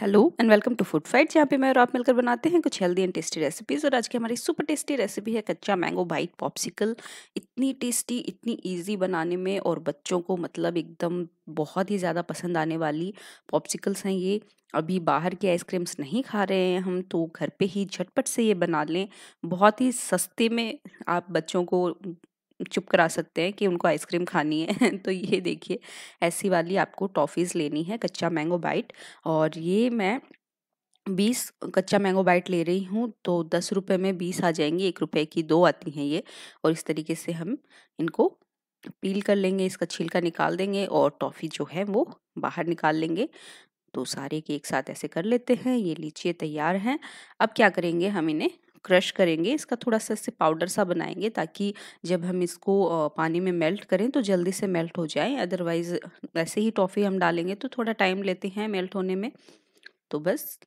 hello and welcome to food fight जहाँ पे मैं और आप मिलकर बनाते हैं कुछ हेल्दी एंड टेस्टी रेसिपीज़ और आज की हमारी सुपर टेस्टी रेसिपी है कच्चा मैंगो बाइट पॉप्सिकल इतनी टेस्टी इतनी इजी बनाने में और बच्चों को मतलब एकदम बहुत ही ज़्यादा पसंद आने वाली पॉप्सिकल्स हैं ये अभी बाहर के आइसक्रीम्स नहीं खा रहे हैं हम तो घर पे ही झटपट से ये बना लें बहुत ही सस्ते में आप बच्चों को चुप करा सकते हैं कि उनको आइसक्रीम खानी है तो ये देखिए ऐसी वाली आपको टॉफ़ीज़ लेनी है कच्चा मैंगो बाइट और ये मैं बीस कच्चा मैंगो बाइट ले रही हूँ तो दस रुपये में बीस आ जाएंगी एक रुपये की दो आती हैं ये और इस तरीके से हम इनको पील कर लेंगे इसका छिलका निकाल देंगे और टॉफ़ी जो है वो बाहर निकाल लेंगे तो सारे के एक साथ ऐसे कर लेते हैं ये लीचिए तैयार हैं अब क्या करेंगे हम इन्हें क्रश करेंगे इसका थोड़ा सा इससे पाउडर सा बनाएंगे ताकि जब हम इसको पानी में मेल्ट करें तो जल्दी से मेल्ट हो जाए अदरवाइज़ ऐसे ही टॉफ़ी हम डालेंगे तो थोड़ा टाइम लेते हैं मेल्ट होने में तो बस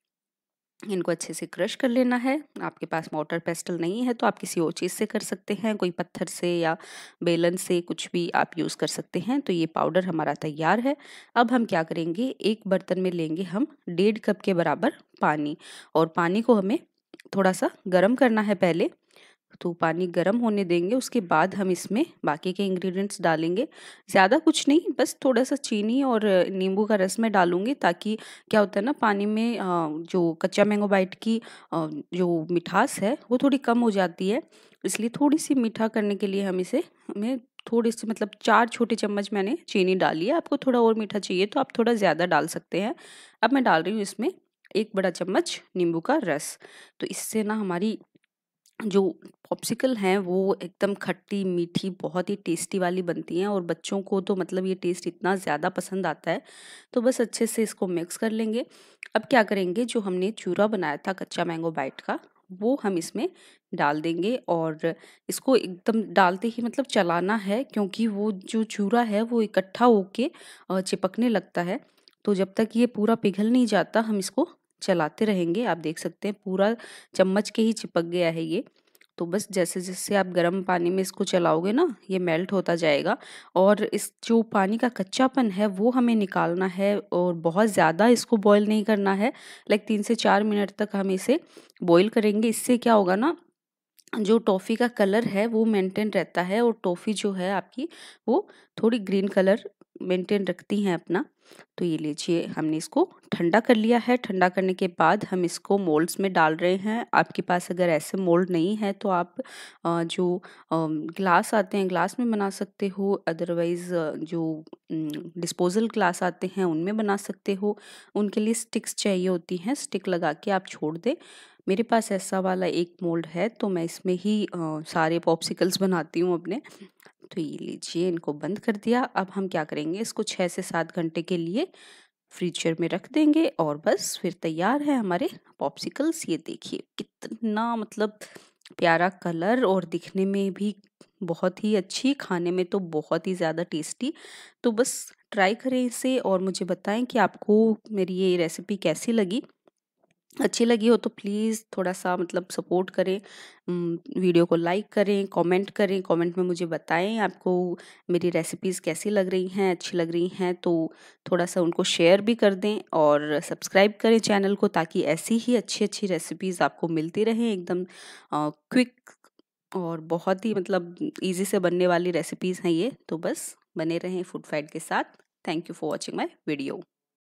इनको अच्छे से क्रश कर लेना है आपके पास मोटर पेस्टल नहीं है तो आप किसी और चीज़ से कर सकते हैं कोई पत्थर से या बेलन से कुछ भी आप यूज़ कर सकते हैं तो ये पाउडर हमारा तैयार है अब हम क्या करेंगे एक बर्तन में लेंगे हम डेढ़ कप के बराबर पानी और पानी को हमें थोड़ा सा गर्म करना है पहले तो पानी गर्म होने देंगे उसके बाद हम इसमें बाकी के इंग्रेडिएंट्स डालेंगे ज़्यादा कुछ नहीं बस थोड़ा सा चीनी और नींबू का रस मैं डालूंगी ताकि क्या होता है ना पानी में जो कच्चा मैंगो बाइट की जो मिठास है वो थोड़ी कम हो जाती है इसलिए थोड़ी सी मीठा करने के लिए हम इसे हमें थोड़ी सी मतलब चार छोटे चम्मच मैंने चीनी डाली है आपको थोड़ा और मीठा चाहिए तो आप थोड़ा ज़्यादा डाल सकते हैं अब मैं डाल रही हूँ इसमें एक बड़ा चम्मच नींबू का रस तो इससे ना हमारी जो पॉप्सिकल हैं वो एकदम खट्टी मीठी बहुत ही टेस्टी वाली बनती हैं और बच्चों को तो मतलब ये टेस्ट इतना ज़्यादा पसंद आता है तो बस अच्छे से इसको मिक्स कर लेंगे अब क्या करेंगे जो हमने चूरा बनाया था कच्चा मैंगो बाइट का वो हम इसमें डाल देंगे और इसको एकदम डालते ही मतलब चलाना है क्योंकि वो जो चूरा है वो इकट्ठा होके चिपकने लगता है तो जब तक ये पूरा पिघल नहीं जाता हम इसको चलाते रहेंगे आप देख सकते हैं पूरा चम्मच के ही चिपक गया है ये तो बस जैसे जैसे आप गर्म पानी में इसको चलाओगे ना ये मेल्ट होता जाएगा और इस जो पानी का कच्चापन है वो हमें निकालना है और बहुत ज़्यादा इसको बॉईल नहीं करना है लाइक तीन से चार मिनट तक हम इसे बॉईल करेंगे इससे क्या होगा ना जो टॉफ़ी का कलर है वो मेंटेन रहता है और टॉफ़ी जो है आपकी वो थोड़ी ग्रीन कलर मेंटेन रखती हैं अपना तो ये लीजिए हमने इसको ठंडा कर लिया है ठंडा करने के बाद हम इसको मोल्ड्स में डाल रहे हैं आपके पास अगर ऐसे मोल्ड नहीं है तो आप जो ग्लास आते हैं ग्लास में बना सकते हो अदरवाइज़ जो डिस्पोजल ग्लास आते हैं उनमें बना सकते हो उनके लिए स्टिक्स चाहिए होती हैं स्टिक लगा के आप छोड़ दें मेरे पास ऐसा वाला एक मोल्ड है तो मैं इसमें ही सारे पॉप्सिकल्स बनाती हूँ अपने तो ये लीजिए इनको बंद कर दिया अब हम क्या करेंगे इसको छः से सात घंटे के लिए फ्रीजर में रख देंगे और बस फिर तैयार है हमारे पॉप्सिकल्स ये देखिए कितना मतलब प्यारा कलर और दिखने में भी बहुत ही अच्छी खाने में तो बहुत ही ज़्यादा टेस्टी तो बस ट्राई करें इसे और मुझे बताएं कि आपको मेरी ये रेसिपी कैसी लगी अच्छी लगी हो तो प्लीज़ थोड़ा सा मतलब सपोर्ट करें वीडियो को लाइक करें कमेंट करें कमेंट में मुझे बताएं आपको मेरी रेसिपीज़ कैसी लग रही हैं अच्छी लग रही हैं तो थोड़ा सा उनको शेयर भी कर दें और सब्सक्राइब करें चैनल को ताकि ऐसी ही अच्छी अच्छी रेसिपीज़ आपको मिलती रहें एकदम क्विक और बहुत ही मतलब ईजी से बनने वाली रेसिपीज़ हैं ये तो बस बने रहें फूड फाइट के साथ thank you for watching my video